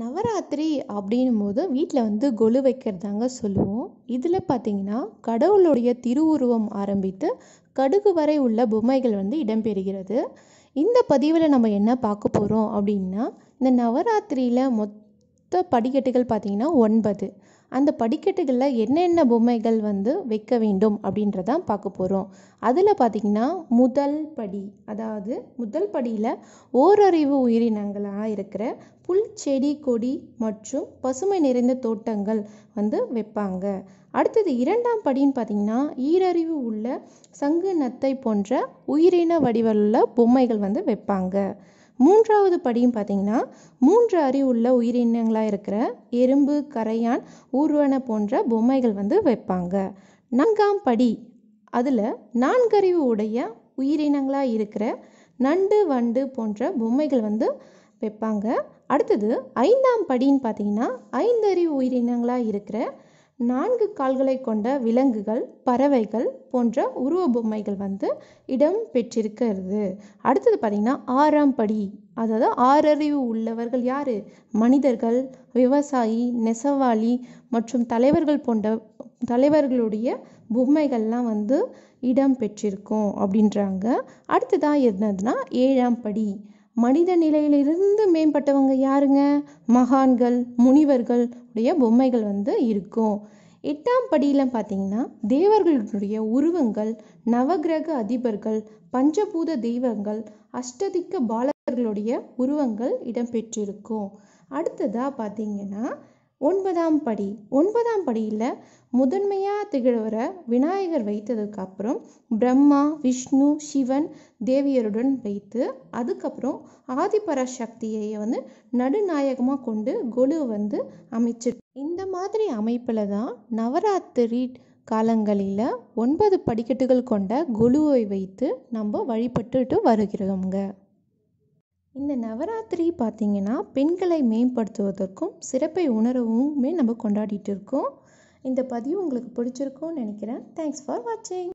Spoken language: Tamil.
நவராத்திரி அப்படின்னும் போது வீட்டில் வந்து கொலு வைக்கிறதாங்க சொல்லுவோம் இதில் பார்த்தீங்கன்னா கடவுளுடைய திருவுருவம் ஆரம்பித்து கடுகு வரை உள்ள பொம்மைகள் வந்து இடம்பெறுகிறது இந்த பதிவில் நம்ம என்ன பார்க்க போகிறோம் அப்படின்னா இந்த நவராத்திரியில் மொத் மொத்த படிக்கட்டுகள் பார்த்தீங்கன்னா ஒன்பது அந்த படிக்கட்டுகளில் என்னென்ன பொம்மைகள் வந்து வைக்க வேண்டும் அப்படின்றதான் பார்க்க போகிறோம் அதில் பார்த்திங்கன்னா முதல் படி அதாவது முதல் படியில் ஓரறிவு உயிரினங்களாக இருக்கிற புல் செடி கொடி மற்றும் பசுமை நிறைந்த தோட்டங்கள் வந்து வைப்பாங்க அடுத்தது இரண்டாம் படின்னு பார்த்திங்கன்னா ஈரறிவு உள்ள சங்கு நத்தை போன்ற உயிரின வடிவில் பொம்மைகள் வந்து வைப்பாங்க மூன்றாவது படியும் பார்த்தீங்கன்னா மூன்று அறி உள்ள உயிரினங்களாக இருக்கிற எறும்பு கரையான் ஊர்வன போன்ற பொம்மைகள் வந்து வைப்பாங்க நான்காம் படி அதில் நான்கறிவு உடைய உயிரினங்களாக இருக்கிற நண்டு வண்டு போன்ற பொம்மைகள் வந்து வைப்பாங்க அடுத்தது ஐந்தாம் படின்னு பார்த்தீங்கன்னா ஐந்தறிவு உயிரினங்களாக இருக்கிற நான்கு கால்களை கொண்ட விலங்குகள் பறவைகள் போன்ற உருவ பொம்மைகள் வந்து இடம் பெற்றிருக்கிறது அடுத்தது பார்த்திங்கன்னா ஆறாம் படி அதாவது ஆறறிவு உள்ளவர்கள் யார் மனிதர்கள் விவசாயி நெசவாளி மற்றும் தலைவர்கள் போன்ற தலைவர்களுடைய பொம்மைகள்லாம் வந்து இடம் பெற்றிருக்கும் அப்படின்றாங்க அடுத்ததாக என்னதுன்னா ஏழாம் படி மனித நிலையிலிருந்து மேம்பட்டவங்க யாருங்க மகான்கள் முனிவர்கள் தேவர்களுடைய பொம்மைகள் வந்து இருக்கும் எட்டாம் படியில் பார்த்தீங்கன்னா தேவர்களுடைய உருவங்கள் நவகிரக அதிபர்கள் பஞ்சபூத தெய்வங்கள் அஷ்டதிக்க பாலகர்களுடைய உருவங்கள் இடம்பெற்றிருக்கும் அடுத்ததாக பார்த்தீங்கன்னா ஒன்பதாம் படி ஒன்பதாம் படியில் முதன்மையாக திகழ்வரை விநாயகர் வைத்ததுக்கு அப்புறம் பிரம்மா விஷ்ணு சிவன் தேவியருடன் வைத்து அதுக்கப்புறம் ஆதிபராசக்தியை வந்து நடுநாயகமாக கொண்டு கொலு வந்து அமைச்சு இந்த மாதிரி அமைப்பில் தான் நவராத்திரி காலங்களில் ஒன்பது படிக்கட்டுகள் கொண்ட கொலுவை வைத்து நம்ம வழிபட்டுட்டு வருகிறோங்க இந்த நவராத்திரி பார்த்திங்கன்னா பெண்களை மேம்படுத்துவதற்கும் சிறப்பை உணரவுமே நம்ம கொண்டாடிட்டு இருக்கோம் இந்த பதிவு உங்களுக்கு பிடிச்சிருக்கும்னு நினைக்கிறேன் தேங்க்ஸ் ஃபார் வாட்சிங்